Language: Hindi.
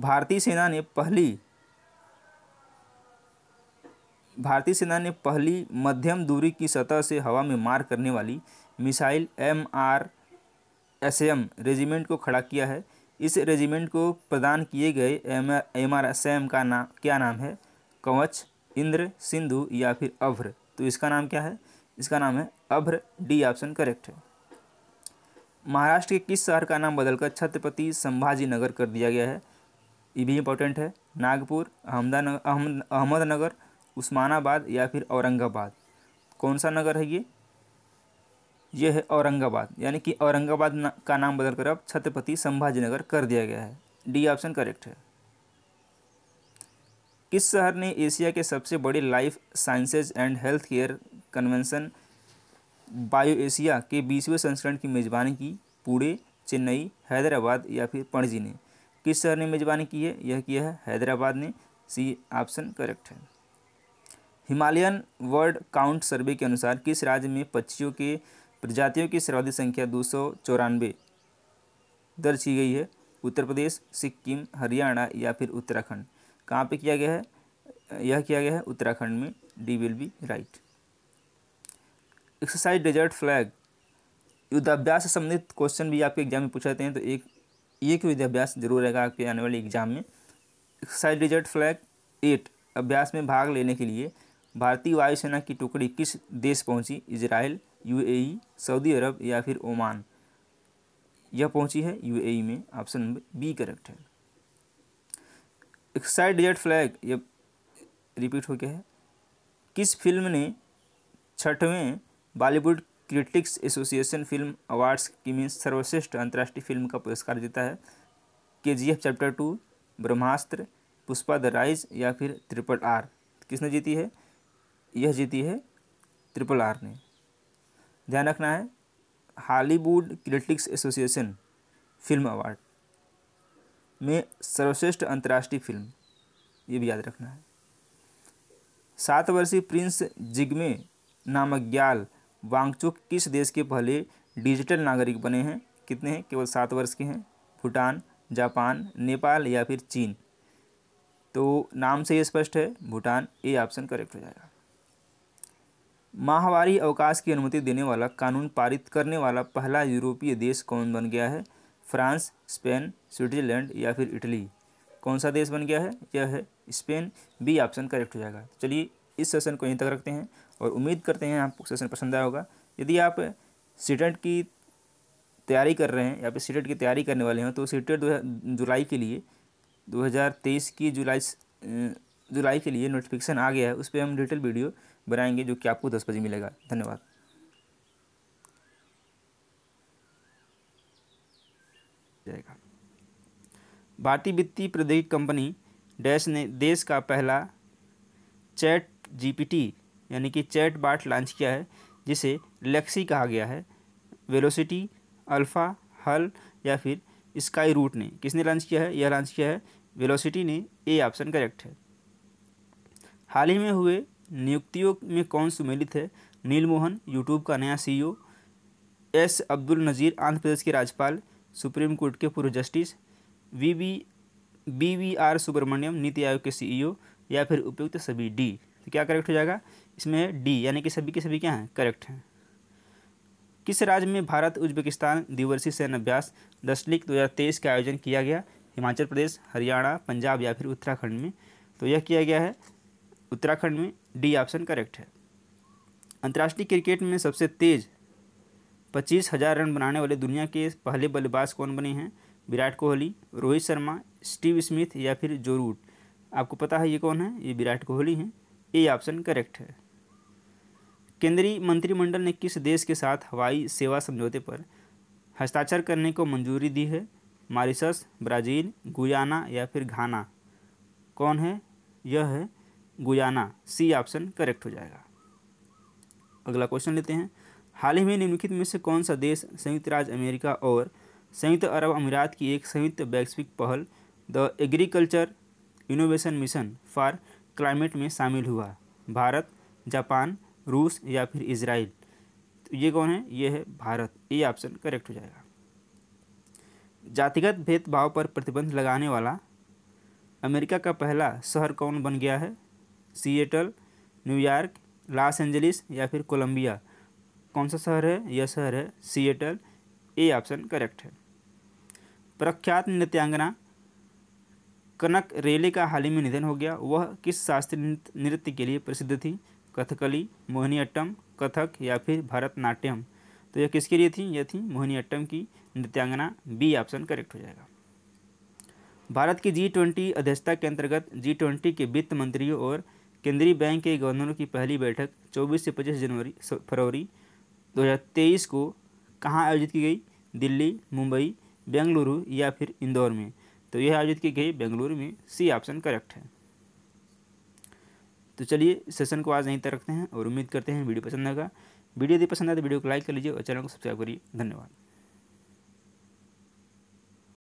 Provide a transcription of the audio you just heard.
भारतीय सेना ने पहली भारतीय सेना ने पहली मध्यम दूरी की सतह से हवा में मार करने वाली missile M R S M regiment को खड़ा किया है इस रेजिमेंट को प्रदान किए गए M M R S M का नाम क्या नाम है कवच इंद्र सिंधु या फिर अभ्र तो इसका नाम क्या है इसका नाम है अभ्र डी ऑप्शन करेक्ट है महाराष्ट्र के किस शहर का नाम बदलकर छत्रपति संभाजी नगर कर दिया गया है ये भी इम्पोर्टेंट है नागपुर अहमदानगर अहम अहमदनगर उस्मानाबाद या फिर औरंगाबाद कौन सा नगर है ये ये है औरंगाबाद यानी कि औरंगाबाद ना, का नाम बदलकर अब छत्रपति संभाजी नगर कर दिया गया है डी ऑप्शन करेक्ट है किस शहर ने एशिया के सबसे बड़े life sciences and health care convention BioAsia के बीसवें संस्करण की मेज़बानी की पुणे चेन्नई हैदराबाद या फिर पणजी ने किस शहर ने मेजबानी की है यह किया है हैदराबाद ने सी ऑप्शन करेक्ट है हिमालयन वर्ल्ड काउंट सर्वे के अनुसार किस राज्य में पक्षियों के प्रजातियों की सर्वाधिक संख्या दो दर्ज की गई है उत्तर प्रदेश सिक्किम हरियाणा या फिर उत्तराखंड कहाँ पे किया गया है यह किया गया है उत्तराखंड में D will be right exercise desert flag युद्धाभ्यास से संबंधित क्वेश्चन भी आपके एग्जाम में पूछाते हैं तो एक ये एक विद्याभ्यास जरूर रहेगा आपके आने वाले एग्जाम में एक्साइड डिजर्ट फ्लैग एट अभ्यास में भाग लेने के लिए भारतीय वायुसेना की टुकड़ी किस देश पहुंची इसराइल यूएई सऊदी अरब या फिर ओमान यह पहुंची है यूएई e में ऑप्शन नंबर बी करेक्ट है एक्साइड डिजर्ट फ्लैग यह रिपीट हो गया है किस फिल्म ने छठवें Bollywood critics association film awards की मीन्स सर्वश्रेष्ठ अंतर्राष्ट्रीय फिल्म का पुरस्कार जीता है K G F chapter two Brahmastra Pushpa the rise या फिर ट्रिपल आर किसने जीती है यह जीती है ट्रिपल आर ने ध्यान रखना है Hollywood critics association film award में सर्वश्रेष्ठ अंतर्राष्ट्रीय फिल्म ये भी याद रखना है सात वर्षीय प्रिंस जिग्मे नामक ग्याल वांगचुक किस देश के पहले डिजिटल नागरिक बने हैं कितने हैं केवल सात वर्ष के हैं भूटान जापान नेपाल या फिर चीन तो नाम से ये स्पष्ट है भूटान ए ऑप्शन करेक्ट हो जाएगा माहवारी अवकाश की अनुमति देने वाला कानून पारित करने वाला पहला यूरोपीय देश कौन बन गया है फ्रांस स्पेन स्विट्जरलैंड या फिर इटली कौन सा देश बन गया है यह है स्पेन बी ऑप्शन करेक्ट हो जाएगा चलिए इस सेशन को यहीं तक रखते हैं और उम्मीद करते हैं आपको सेशन पसंद आया होगा यदि आप सीटेट की तैयारी कर रहे हैं या फिर सीटेट की तैयारी करने वाले हैं तो सीटेट जुलाई के लिए 2023 की जुलाई जुलाई के लिए नोटिफिकेशन आ गया है उस पर हम डिटेल वीडियो बनाएंगे जो कि आपको दस बजे मिलेगा धन्यवाद जाएगा भारतीय वित्तीय प्रौद्योगिकी कंपनी डैश ने देश का पहला चैट जीपीटी यानी कि चैट बाट लॉन्च किया है जिसे लेक्सी कहा गया है वेलोसिटी अल्फ़ा हल या फिर स्काई रूट ने किसने लॉन्च किया है यह लॉन्च किया है वेलोसिटी ने ए ऑप्शन करेक्ट है हाल ही में हुए नियुक्तियों में कौन सुमेलित है नील मोहन यूट्यूब का नया CEO S e Abdul Nazeer Andhra Pradesh के राज्यपाल सुप्रीम कोर्ट के पूर्व justice V B B V R Subramaniam NITI Aayog के सीईओ e या फिर उपयुक्त सभी डी तो क्या करेक्ट हो जाएगा इसमें डी यानी कि सभी के सभी क्या हैं करेक्ट हैं किस राज्य में भारत उज्बेकिस्तान द्विवर्षीय सैन्य अभ्यास दस लीग दो का आयोजन किया गया हिमाचल प्रदेश हरियाणा पंजाब या फिर उत्तराखंड में तो यह किया गया है उत्तराखंड में डी ऑप्शन करेक्ट है अंतर्राष्ट्रीय क्रिकेट में सबसे तेज़ पच्चीस हज़ार रन बनाने वाले दुनिया के पहले बल्लेबाज कौन बने हैं विराट कोहली रोहित शर्मा स्टीव स्मिथ या फिर जो रूट आपको पता है ये कौन है ये विराट कोहली हैं ए ऑप्शन करेक्ट है केंद्रीय मंत्रिमंडल ने किस देश के साथ हवाई सेवा समझौते पर हस्ताक्षर करने को मंजूरी दी है मारिशस ब्राज़ील गुयाना या फिर घाना कौन है यह है गुयाना सी ऑप्शन करेक्ट हो जाएगा अगला क्वेश्चन लेते हैं हाल ही में निम्नलिखित में से कौन सा देश संयुक्त राज्य अमेरिका और संयुक्त अरब अमीरात की एक संयुक्त वैश्विक पहल the agriculture innovation mission for climate में शामिल हुआ भारत जापान रूस या फिर इसराइल तो ये कौन है ये है भारत ये ऑप्शन करेक्ट हो जाएगा जातिगत भेदभाव पर प्रतिबंध लगाने वाला अमेरिका का पहला शहर कौन बन गया है सिएटल न्यूयॉर्क लॉस एंजलिस या फिर कोलंबिया कौन सा शहर है यह शहर है सिएटल ए ऑप्शन करेक्ट है प्रख्यात नृत्यांगना कनक रेले का हाल ही में निधन हो गया वह किस शास्त्रीय नृत्य के लिए प्रसिद्ध थी कथकली मोहिनीअट्टम कथक या फिर भरतनाट्यम तो यह किसके लिए थी यह थी मोहिनीअट्टम की नृत्यांगना बी ऑप्शन करेक्ट हो जाएगा भारत की जी ट्वेंटी अध्यक्षता के अंतर्गत जी ट्वेंटी के वित्त मंत्रियों और केंद्रीय बैंक के गवर्नरों की पहली बैठक 24 से 25 जनवरी फरवरी 2023 को कहाँ आयोजित की गई दिल्ली मुंबई बेंगलुरु या फिर इंदौर में तो यह आयोजित की गई बेंगलुरु में सी ऑप्शन करेक्ट है तो चलिए सेशन को आज यहीं तक रखते हैं और उम्मीद करते हैं वीडियो पसंद आएगा वीडियो यदि पसंद आए तो वीडियो को लाइक कर लीजिए और चैनल को सब्सक्राइब करिए धन्यवाद